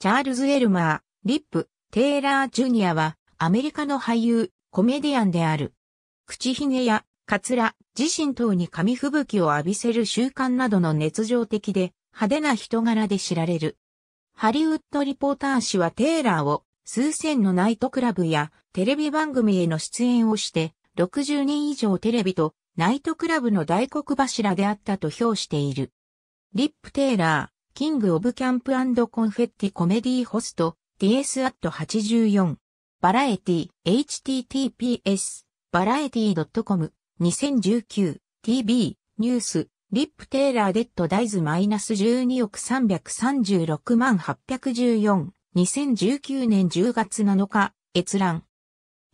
チャールズ・エルマー、リップ、テイラー・ジュニアは、アメリカの俳優、コメディアンである。口ひげや、カツラ、自身等に紙吹雪を浴びせる習慣などの熱情的で、派手な人柄で知られる。ハリウッドリポーター氏はテイラーを、数千のナイトクラブや、テレビ番組への出演をして、60年以上テレビと、ナイトクラブの大黒柱であったと評している。リップ・テイラー、キング・オブ・キャンプコンフェッティ・コメディホスト、ts.84 アット。バラエティ、https、バラエティ .com、2019、tv、ニュース、リップ・テイラー・デッド・ダイズ・マイナス12億336万814、2019年10月7日、閲覧。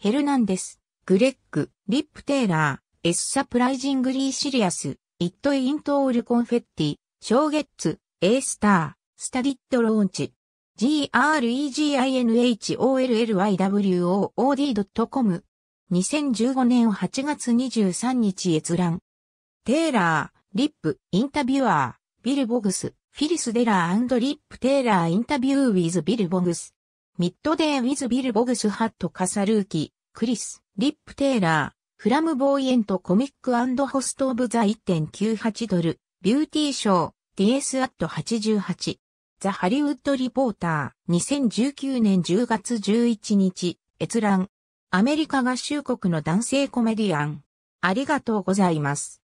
ヘルナンデス、グレッグ、リップ・テイラー、エス・サプライジングリー・シリアス、イット・イントール・コンフェッティ、ショーゲッツ、A スター、スタディットローンチ。greginhollywood.com 2015年8月23日閲覧。テーラー、リップ、インタビュアー、ビル・ボグス、フィリス・デラーリップ・テーラー・インタビュー・ウィズ・ビル・ボグス。ミッドデイ・ウィズ・ビル・ボグス・ハット・カサルーキ、クリス、リップ・テーラー、フラム・ボーイエント・コミック・ホスト・オブ・ザ・1.98ドル、ビューティー・ショー。DS アット88。ザ・ハリウッド・リポーター、2019年10月11日、閲覧。アメリカ合衆国の男性コメディアン。ありがとうございます。